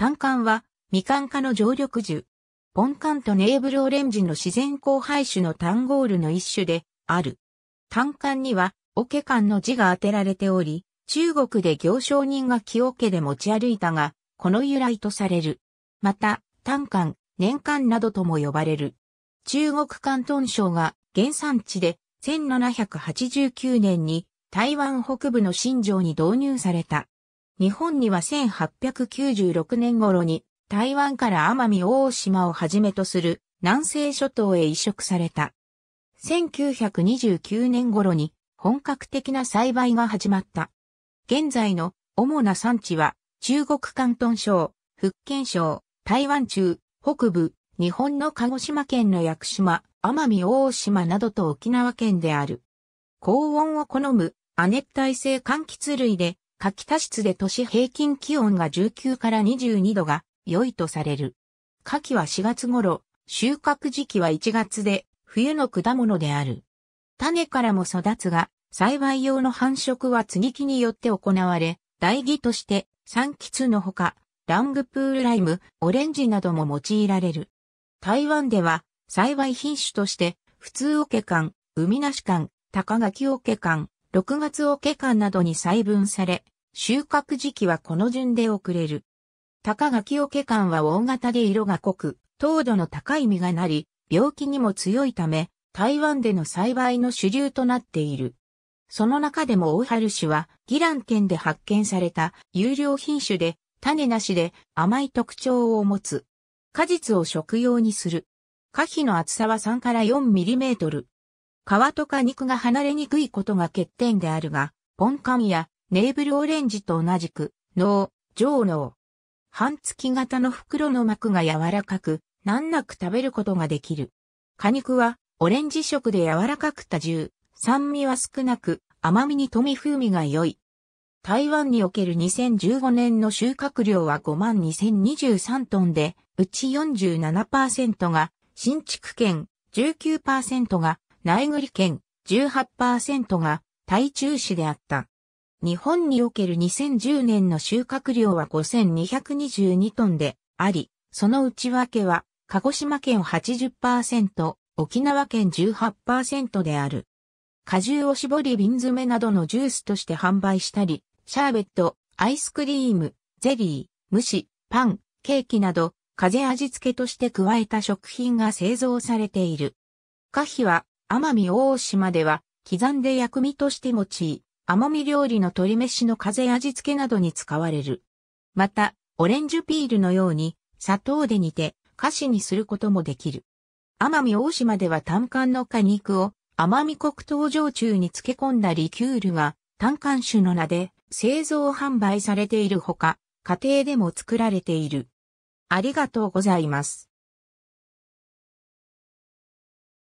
単管は未完。化の常緑樹。ポンカンとネーブルオレンジの自然交配種のタンゴールの一種である。単管には、オケ管の字が当てられており、中国で行商人が木桶で持ち歩いたが、この由来とされる。また、単管、年間などとも呼ばれる。中国関東省が原産地で1789年に台湾北部の新城に導入された。日本には1896年頃に台湾から奄美大島をはじめとする南西諸島へ移植された。1929年頃に本格的な栽培が始まった。現在の主な産地は中国関東省、福建省、台湾中、北部、日本の鹿児島県の屋久島、奄美大島などと沖縄県である。高温を好む亜熱帯性柑橘類で柿田室で都市平均気温が19から22度が良いとされる。柿は4月頃、収穫時期は1月で、冬の果物である。種からも育つが、栽培用の繁殖は継ぎ木によって行われ、代木として、三橘のほか、ラングプールライム、オレンジなども用いられる。台湾では、栽培品種として、普通オケカン、海なしカン、高垣オケカン、月オケカンなどに細分され、収穫時期はこの順で遅れる。高垣桶間は大型で色が濃く、糖度の高い実がなり、病気にも強いため、台湾での栽培の主流となっている。その中でも大春市は、ギラン県で発見された有料品種で、種なしで甘い特徴を持つ。果実を食用にする。果皮の厚さは3から4ミリメートル。皮とか肉が離れにくいことが欠点であるが、ポンカンやネーブルオレンジと同じく、脳、上脳。半月型の袋の膜が柔らかく、難なく食べることができる。果肉は、オレンジ色で柔らかく多重、酸味は少なく、甘みに富み風味が良い。台湾における2015年の収穫量は52,023トンで、うち47%が新築県、19%が内栗県、18%が台中市であった。日本における2010年の収穫量は5222トンであり、その内訳は、鹿児島県80%、沖縄県18%である。果汁を絞り瓶詰めなどのジュースとして販売したり、シャーベット、アイスクリーム、ゼリー、蒸し、パン、ケーキなど、風味付けとして加えた食品が製造されている。可否は、奄美大島では、刻んで薬味として用い、甘み料理の鶏飯の風味付けなどに使われる。また、オレンジピールのように、砂糖で煮て、菓子にすることもできる。奄美大島では単管の果肉を奄美黒糖焼酎に漬け込んだリキュールが、単管酒の名で製造販売されているほか、家庭でも作られている。ありがとうございます。